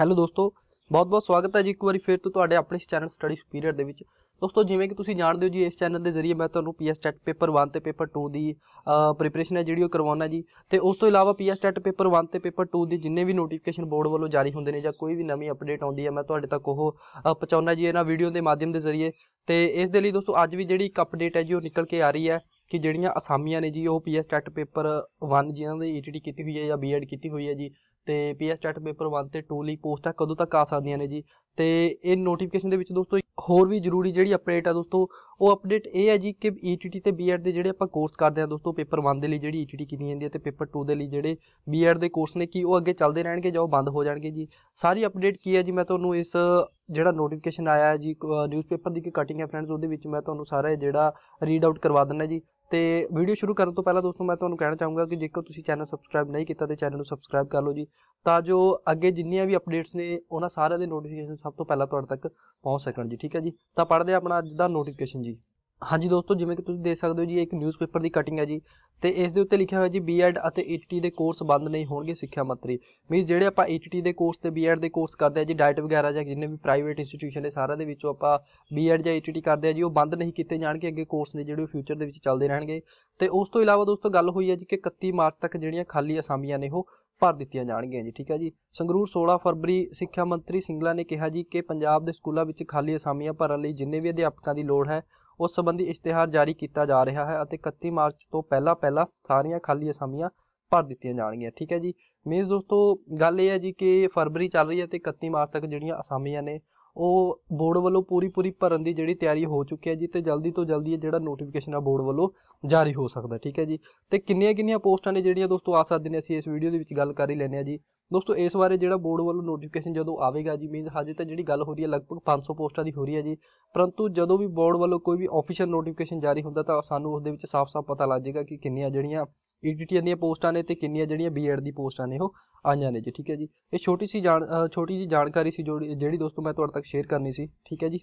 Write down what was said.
hello ਦੋਸਤੋ ਬਹੁਤ-ਬਹੁਤ ਸਵਾਗਤ ਹੈ ਜੀ ਇੱਕ ਵਾਰੀ ਫੇਰ ਤੋਂ ਤੁਹਾਡੇ ਆਪਣੇ ਚੈਨਲ ਸਟੱਡੀ ਸੁਪੀਰੀਅਰ ਦੇ ਵਿੱਚ ਦੋਸਤੋ ਜਿਵੇਂ ਕਿ ਤੁਸੀਂ ਜਾਣਦੇ ਹੋ ਜੀ ਇਸ ਚੈਨਲ ਦੇ ਜ਼ਰੀਏ ਮੈਂ ਤੁਹਾਨੂੰ ਪੀਐਸ ਟੈਟ ਪੇਪਰ 1 ਤੇ ਪੇਪਰ 2 ਦੀ ਪ੍ਰੀਪਰੇਸ਼ਨ ਹੈ ਜਿਹੜੀ ਉਹ ਕਰਵਾਉਣਾ ਜੀ ਤੇ ਉਸ ਤੋਂ ਇਲਾਵਾ ਪੀਐਸ ਟੈਟ ਪੇਪਰ 1 ਤੇ ਪੇਪਰ 2 ਦੀ ਜਿੰਨੇ ਵੀ ਨੋਟੀਫਿਕੇਸ਼ਨ ਬੋਰਡ ਵੱਲੋਂ ਜਾਰੀ ਹੁੰਦੇ ਨੇ ਜਾਂ ਕੋਈ ਵੀ ਨਵੀਂ ਅਪਡੇਟ ਆਉਂਦੀ ਹੈ ਮੈਂ ਤੁਹਾਡੇ ਤੱਕ ਉਹ ਪਹੁੰਚਾਉਣਾ ਜੀ ਇਹਨਾਂ ਵੀਡੀਓ ਦੇ ਮਾਧਿਅਮ ਦੇ ਜ਼ਰੀਏ ਤੇ ਇਸ ਦੇ ਲਈ ਦੋਸਤੋ ਅੱਜ ਵੀ ਜਿਹੜੀ ਇੱਕ ਅਪਡੇਟ ਹੈ ਜੀ ਉਹ ਨਿਕਲ ਕੇ ਆ ਰਹੀ ਹੈ ਕਿ ਜਿਹੜੀਆਂ ਅਸਾਮੀਆਂ ਨੇ ਜੀ ਉਹ ਪੀਐਸ ਟੈਟ ਪੇਪਰ 1 ਜਿਨ੍ਹਾਂ ਦੇ ਈਟੀਟੀ ਕੀਤੀ ਹੋਈ ਹੈ ਜਾਂ ਬੀਐਡ ਕੀਤੀ ਹੋਈ ਹੈ ਜੀ ਤੇ ਪੀਐਸ ਸਟੈਟ ਪੇਪਰ 1 ਤੇ 2 ਲਈ ਪੋਸਟਾਂ ਕਦੋਂ ਤੱਕ ਆ ਸਕਦੀਆਂ ਨੇ ਜੀ ਤੇ ਇਹ ਨੋਟੀਫਿਕੇਸ਼ਨ ਦੇ ਵਿੱਚ ਦੋਸਤੋ ਹੋਰ ਵੀ ਜ਼ਰੂਰੀ ਜਿਹੜੀ ਅਪਡੇਟ ਆ ਦੋਸਤੋ ਉਹ ਅਪਡੇਟ ਇਹ ਹੈ ਜੀ ਕਿ ਈਟੀਟੀ e ਤੇ ਬੀਐਡ ਦੇ ਜਿਹੜੇ ਆਪਾਂ ਕੋਰਸ ਕਰਦੇ ਆ ਦੋਸਤੋ ਪੇਪਰ 1 ਦੇ ਲਈ ਜਿਹੜੀ ਈਟੀਟੀ ਕੀਤੀ ਜਾਂਦੀ ਹੈ ਤੇ ਪੇਪਰ 2 ਦੇ ਲਈ ਜਿਹੜੇ ਬੀਐਡ ਦੇ ਕੋਰਸ ਨੇ ਕੀ ਉਹ ਅੱਗੇ ਚੱਲਦੇ ਰਹਿਣਗੇ ਜਾਂ ਉਹ ਬੰਦ ਹੋ ਜਾਣਗੇ ਜੀ ਸਾਰੀ ਅਪਡੇਟ ਕੀ ਹੈ ਜੀ ਮੈਂ ਤੁਹਾਨੂੰ ਇਸ ਜਿਹੜਾ ਨੋਟੀਫਿਕੇਸ਼ਨ ਆਇਆ ਹੈ ਜੀ ਨਿਊਜ਼ਪੇਪਰ ਦੀ ਕਿ ਕਟਿੰਗ ਹੈ ਫਰੈਂਡਸ ਉਹਦੇ ਵਿੱਚ ਮੈਂ ਤੁਹਾਨੂੰ ਸਾਰਾ ਜਿਹੜਾ ਰੀਡ ਆਊਟ ਕਰਵਾ ਦਿੰਦਾ ਜੀ ਤੇ ਵੀਡੀਓ ਸ਼ੁਰੂ ਕਰਨ ਤੋਂ ਪਹਿਲਾਂ ਦੋਸਤੋ ਮੈਂ ਤੁਹਾਨੂੰ ਕਹਿਣਾ ਚਾਹੂੰਗਾ ਕਿ ਜੇਕਰ ਤੁਸੀਂ ਚੈਨਲ ਸਬਸਕ੍ਰਾਈਬ ਨਹੀਂ ਕੀਤਾ ਤੇ ਚੈਨਲ ਨੂੰ ਸਬਸਕ੍ਰਾਈਬ ਕਰ ਲਓ ਜੀ ਤਾਂ ਜੋ ਅੱਗੇ ਜਿੰਨੀਆਂ ਵੀ ਅਪਡੇਟਸ ਨੇ ਉਹਨਾਂ ਸਾਰਿਆਂ ਦੇ ਨੋਟੀਫਿਕੇਸ਼ਨ ਸਭ ਤੋਂ ਪਹਿਲਾਂ ਤੁਹਾਡੇ ਤੱਕ ਪਹੁੰਚ ਸਕਣ ਜੀ ਠੀਕ ਹੈ ਜੀ ਤਾਂ ਪੜ੍ਹਦੇ ਆਪਣਾ ਅੱਜ ਦਾ ਨੋਟੀਫਿਕੇਸ਼ਨ ਜੀ ਹਾਂਜੀ ਦੋਸਤੋ ਜਿਵੇਂ ਕਿ ਤੁਸੀਂ ਦੇਖ ਸਕਦੇ ਹੋ ਜੀ ਇੱਕ ਨਿਊਜ਼ਪੇਪਰ ਦੀ ਕਟਿੰਗ ਹੈ ਜੀ ਤੇ ਇਸ ਦੇ ਉੱਤੇ ਲਿਖਿਆ ਹੋਇਆ ਜੀ ਬੀਐਡ ਅਤੇ ਈਟੀਟੀ ਦੇ ਕੋਰਸ ਬੰਦ ਨਹੀਂ ਹੋਣਗੇ ਸਿੱਖਿਆ ਮੰਤਰੀ ਮੀਨਸ ਜਿਹੜੇ ਆਪਾਂ ਈਟੀਟੀ ਦੇ ਕੋਰਸ ਤੇ ਬੀਐਡ ਦੇ ਕੋਰਸ ਕਰਦੇ ਆ ਜੀ ਡਾਇਟ ਵਗੈਰਾ ਜਾਂ ਜਿੰਨੇ ਵੀ ਪ੍ਰਾਈਵੇਟ ਇੰਸਟੀਟਿਊਸ਼ਨ ਨੇ ਸਾਰਿਆਂ ਦੇ ਵਿੱਚੋਂ ਆਪਾਂ ਬੀਐਡ ਜਾਂ ਈਟੀਟੀ ਕਰਦੇ ਆ ਜੀ ਉਹ ਬੰਦ ਨਹੀਂ ਕੀਤੇ ਜਾਣਗੇ ਅੱਗੇ ਕੋਰਸ ਨੇ ਜਿਹੜੇ ਫਿਊਚਰ ਦੇ ਵਿੱਚ ਚੱਲਦੇ ਰਹਿਣਗੇ ਤੇ ਉਸ ਤੋਂ ਇਲਾਵਾ ਦੋਸਤੋ ਗੱਲ ਹੋਈ ਹੈ ਜੀ ਕਿ 31 ਮਾਰਚ ਤੱਕ ਜਿਹੜੀਆਂ ਖਾਲੀ ਅਸਾਮੀਆਂ ਨੇ ਉਹ ਭਰ ਦਿੱਤੀਆਂ ਜਾਣਗੀਆਂ ਜੀ ਠੀਕ ਹੈ ਜੀ ਸੰਗਰੂਰ 16 ਫਰਵਰੀ ਸਿੱਖਿਆ ਮੰਤਰੀ ਸਿੰਗਲਾ ਨੇ ਕਿਹਾ ਜੀ ਕਿ ਪੰਜਾਬ ਦੇ ਸਕੂਲਾਂ ਵਿੱਚ ਖਾਲੀ ਅਸਾਮੀਆਂ ਭਰਨ ਲਈ ਜਿੰਨੇ ਵੀ ਅਧਿਆਪਕਾਂ ਦੀ ਲੋੜ ਹੈ ਉਸ ਸੰਬੰਧੀ ਇਸ਼ਤਿਹਾਰ ਜਾਰੀ ਕੀਤਾ ਜਾ ਰਿਹਾ ਹੈ ਅਤੇ 31 ਮਾਰਚ ਤੋਂ ਪਹਿਲਾਂ ਪਹਿਲਾਂ ਸਾਰੀਆਂ ਖਾਲੀ ਅਸਾਮੀਆਂ ਭਰ ਦਿੱਤੀਆਂ ਜਾਣਗੀਆਂ ਠੀਕ ਹੈ ਜੀ ਮੀਨਸ ਦੋਸਤੋ ਗੱਲ ਇਹ ਹੈ ਜੀ ਕਿ ਫਰਵਰੀ ਚੱਲ ਰਹੀ ਹੈ ਤੇ 31 ਮਾਰਚ ਤੱਕ ਜਿਹੜੀਆਂ ਅਸਾਮੀਆਂ ਨੇ ਉਹ ਬੋਰਡ ਵੱਲੋਂ ਪੂਰੀ ਪੂਰੀ ਭਰਨ ਦੀ ਜਿਹੜੀ ਤਿਆਰੀ ਹੋ ਚੁੱਕੀ ਹੈ ਜੀ ਤੇ ਜਲਦੀ ਤੋਂ ਜਲਦੀ ਇਹ ਜਿਹੜਾ ਨੋਟੀਫਿਕੇਸ਼ਨ ਆ ਬੋਰਡ ਵੱਲੋਂ ਜਾਰੀ ਹੋ ਸਕਦਾ ਠੀਕ ਹੈ ਜੀ ਤੇ ਕਿੰਨੀਆਂ ਕਿੰਨੀਆਂ ਪੋਸਟਾਂ ਨੇ ਜਿਹੜੀਆਂ ਦੋਸਤੋ ਆ ਸਕਦੇ ਨੇ ਅਸੀਂ ਇਸ ਵੀਡੀਓ ਦੇ ਵਿੱਚ ਗੱਲ ਕਰ ਹੀ ਲੈਨੇ ਆ ਜੀ ਦੋਸਤੋ ਇਸ ਬਾਰੇ ਜਿਹੜਾ ਬੋਰਡ ਵੱਲੋਂ ਨੋਟੀਫਿਕੇਸ਼ਨ ਜਦੋਂ ਆਵੇਗਾ ਜੀ ਮੀਨਸ ਹਜੇ ਤਾਂ ਜਿਹੜੀ ਗੱਲ ਹੋ ਰਹੀ ਹੈ ਲਗਭਗ 500 ਪੋਸਟਾਂ ਦੀ ਹੋ ਰਹੀ ਹੈ ਜੀ ਪਰੰਤੂ ਜਦੋਂ ਵੀ ਬੋਰਡ ਵੱਲੋਂ ਕੋਈ ਵੀ ਆਫੀਸ਼ੀਅਲ ਨੋਟੀਫਿਕੇਸ਼ਨ ਜਾਰੀ ਹੁੰਦਾ ਤਾਂ ਸਾਨੂੰ ਉਸ ਦੇ ਵਿੱਚ ਸਾਫ਼-ਸਾਫ਼ ਪਤਾ ਲੱਗ ਜਾਏਗਾ ਕਿ ਕਿੰਨੀਆਂ ਜਿਹੜੀਆਂ ਈਟੀਟੀਐਨ ਦੀਆਂ ਪੋਸਟਾਂ ਨੇ ਤੇ ਕਿੰਨੀਆਂ ਜਿਹੜੀਆਂ ਬੀਐਡ ਦੀ ਪੋਸਟਾਂ ਨੇ ਉਹ ਆਈਆਂ ਨੇ ਜੀ ਠੀਕ ਹੈ ਜੀ ਇਹ ਛੋਟੀ ਸੀ ਜਾਣ ਛੋਟੀ ਜੀ ਜਾਣਕਾਰੀ ਸੀ ਜਿਹੜੀ ਦੋਸਤੋ ਮੈਂ ਤੁਹਾਡੇ ਤੱਕ ਸ਼ੇਅਰ ਕਰਨੀ ਸੀ ਠੀਕ ਹੈ ਜੀ